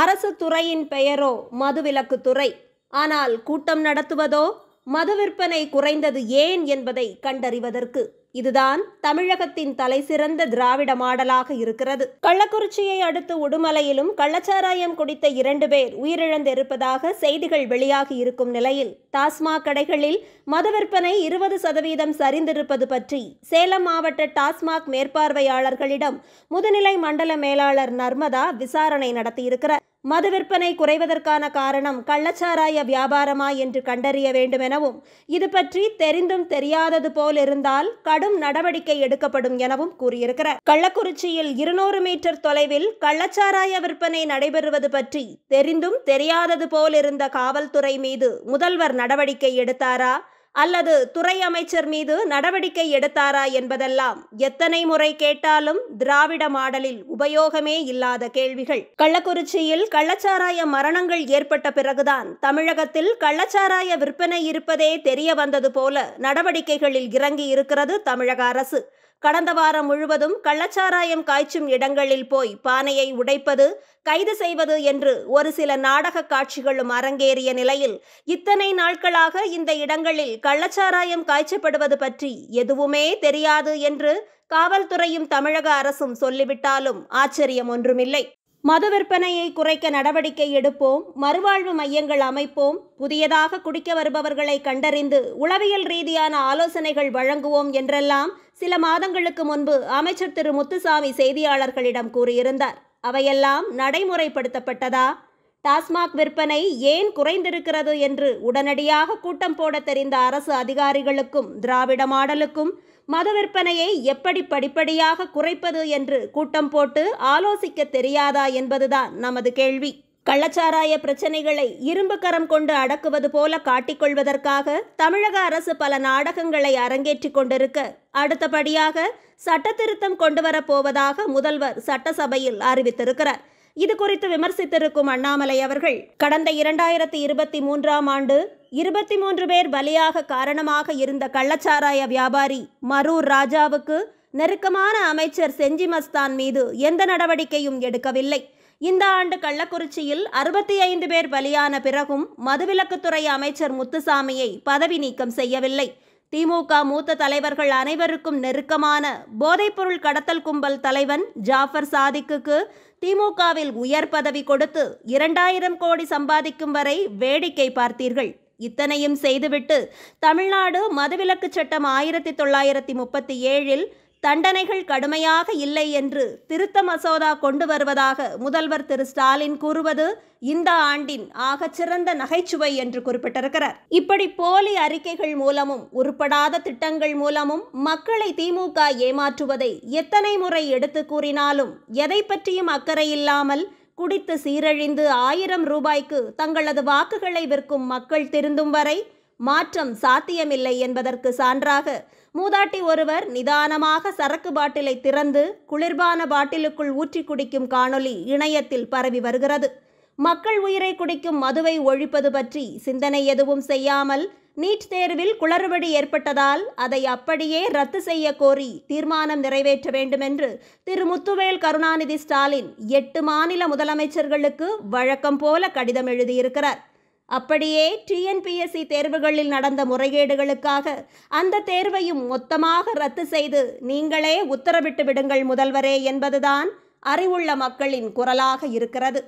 அரசு துறையின் பெயரோ மதுவிலக்கு துறை ஆனால் கூட்டம் நடத்துவதோ மது விற்பனை குறைந்தது ஏன் என்பதை கண்டறிவதற்கு இதுதான் தமிழகத்தின் தலைசிறந்த திராவிட மாடலாக இருக்கிறது கள்ளக்குறிச்சியை அடுத்து உடுமலையிலும் கள்ளச்சாராயம் குடித்த இரண்டு பேர் உயிரிழந்திருப்பதாக செய்திகள் வெளியாகி இருக்கும் நிலையில் டாஸ்மாக் கடைகளில் மது விற்பனை இருபது சதவீதம் சரிந்திருப்பது பற்றி சேலம் மாவட்ட டாஸ்மாக் மேற்பார்வையாளர்களிடம் முதுநிலை மண்டல மேலாளர் நர்மதா விசாரணை நடத்தியிருக்கிறார் மது விற்பனை குறைவதற்கான காரணம் கள்ளச்சாராய வியாபாரமா என்று கண்டறிய வேண்டுமெனவும் இது பற்றி தெரிந்தும் தெரியாதது போல் இருந்தால் கடும் நடவடிக்கை எடுக்கப்படும் எனவும் கூறியிருக்கிறார் கள்ளக்குறிச்சியில் இருநூறு மீட்டர் தொலைவில் கள்ளச்சாராய விற்பனை நடைபெறுவது பற்றி தெரிந்தும் தெரியாதது போல் இருந்த காவல்துறை மீது முதல்வர் நடவடிக்கை எடுத்தாரா அல்லது துறை அமைச்சர் மீது நடவடிக்கை எடுத்தாரா என்பதெல்லாம் எத்தனை முறை கேட்டாலும் திராவிட மாடலில் உபயோகமே இல்லாத கேள்விகள் கள்ளக்குறிச்சியில் கள்ளச்சாராய மரணங்கள் ஏற்பட்ட பிறகுதான் தமிழகத்தில் கள்ளச்சாராய விற்பனை இருப்பதே தெரிய வந்தது போல நடவடிக்கைகளில் இறங்கி இருக்கிறது தமிழக அரசு கடந்த வாரம் முழுவதும் கள்ளச்சாராயம் காய்ச்சும் இடங்களில் போய் பானையை உடைப்பது கைது செய்வது என்று ஒரு சில நாடக காட்சிகளும் அரங்கேறிய நிலையில் இத்தனை நாட்களாக இந்த இடங்களில் கள்ளச்சாராயம் காய்ச்சப்படுவது பற்றி எதுவுமே தெரியாது என்று காவல்துறையும் தமிழக அரசும் சொல்லிவிட்டாலும் ஆச்சரியம் ஒன்றுமில்லை மது விற்பனையை குறைக்க நடவடிக்கை எடுப்போம் மறுவாழ்வு மையங்கள் அமைப்போம் புதியதாக குடிக்க வருபவர்களை கண்டறிந்து உளவியல் ரீதியான ஆலோசனைகள் வழங்குவோம் என்றெல்லாம் சில மாதங்களுக்கு முன்பு அமைச்சர் திரு முத்துசாமி செய்தியாளர்களிடம் கூறியிருந்தார் அவையெல்லாம் நடைமுறைப்படுத்தப்பட்டதா டாஸ்மாக் விற்பனை ஏன் குறைந்திருக்கிறது என்று உடனடியாக கூட்டம் போட தெரிந்த அரசு அதிகாரிகளுக்கும் திராவிட மாடலுக்கும் மது விற்பனையை எப்படி படிப்படியாக குறைப்பது என்று கூட்டம் போட்டு ஆலோசிக்க தெரியாதா என்பதுதான் நமது கேள்வி கள்ளச்சாராய பிரச்சனைகளை இரும்பு கரம் கொண்டு அடக்குவது போல காட்டிக்கொள்வதற்காக தமிழக அரசு பல நாடகங்களை அரங்கேற்றிக் கொண்டிருக்க அடுத்தபடியாக சட்டத்திருத்தம் கொண்டு வரப்போவதாக முதல்வர் சட்டசபையில் அறிவித்திருக்கிறார் இது குறித்து விமர்சித்திருக்கும் அண்ணாமலை அவர்கள் கடந்த இரண்டாயிரத்தி இருபத்தி மூன்றாம் ஆண்டு இருபத்தி மூன்று பேர் பலியாக காரணமாக இருந்த கள்ளச்சாராய வியாபாரி மரூர் ராஜாவுக்கு நெருக்கமான அமைச்சர் செஞ்சி மஸ்தான் மீது எந்த நடவடிக்கையும் எடுக்கவில்லை இந்த ஆண்டு கள்ளக்குறிச்சியில் அறுபத்தி ஐந்து பேர் பலியான பிறகும் மதுவிலக்குத்துறை அமைச்சர் முத்துசாமியை பதவி நீக்கம் செய்யவில்லை திமுக மூத்த தலைவர்கள் அனைவருக்கும் நெருக்கமான போதைப்பொருள் கடத்தல் கும்பல் தலைவன் ஜாஃபர் சாதிக்குக்கு திமுகவில் உயர் பதவி கொடுத்து இரண்டாயிரம் கோடி சம்பாதிக்கும் வரை வேடிக்கை பார்த்தீர்கள் இத்தனையும் செய்துவிட்டு தமிழ்நாடு மதுவிலக்கு சட்டம் ஆயிரத்தி தொள்ளாயிரத்தி முப்பத்தி ஏழில் தண்டனைகள் கடுமையாக இல்லை என்று திருத்த மசோதா கொண்டு வருவதாக முதல்வர் திரு ஸ்டாலின் கூறுவது இந்த ஆண்டின் ஆகச்சிறந்த நகைச்சுவை என்று குறிப்பிட்டிருக்கிறார் இப்படி போலி அறிக்கைகள் மூலமும் உருப்படாத திட்டங்கள் மூலமும் மக்களை திமுக ஏமாற்றுவதை எத்தனை முறை எடுத்து கூறினாலும் எதை பற்றியும் அக்கறை இல்லாமல் குடித்து சீரழிந்து ஆயிரம் ரூபாய்க்கு தங்களது வாக்குகளை விற்கும் மக்கள் திருந்தும் வரை மாற்றம் சாத்தியமில்லை என்பதற்கு சான்றாக மூதாட்டி ஒருவர் நிதானமாக சரக்கு பாட்டிலை திறந்து குளிர்பான பாட்டிலுக்குள் ஊற்றி குடிக்கும் காணொளி இணையத்தில் பரவி வருகிறது மக்கள் உயிரை குடிக்கும் மதுவை ஒழிப்பது பற்றி சிந்தனை எதுவும் செய்யாமல் நீட் தேர்வில் குளறுபடி ஏற்பட்டதால் அதை அப்படியே ரத்து செய்ய கோரி தீர்மானம் நிறைவேற்ற வேண்டுமென்று திரு முத்துவேல் கருணாநிதி ஸ்டாலின் எட்டு மாநில முதலமைச்சர்களுக்கு வழக்கம் போல கடிதம் எழுதியிருக்கிறார் அப்படியே டிஎன்பிஎஸ்சி தேர்வுகளில் நடந்த முறைகேடுகளுக்காக அந்த தேர்வையும் மொத்தமாக ரத்து செய்து நீங்களே உத்தரவிட்டு விடுங்கள் முதல்வரே என்பதுதான் அறிவுள்ள மக்களின் குரலாக இருக்கிறது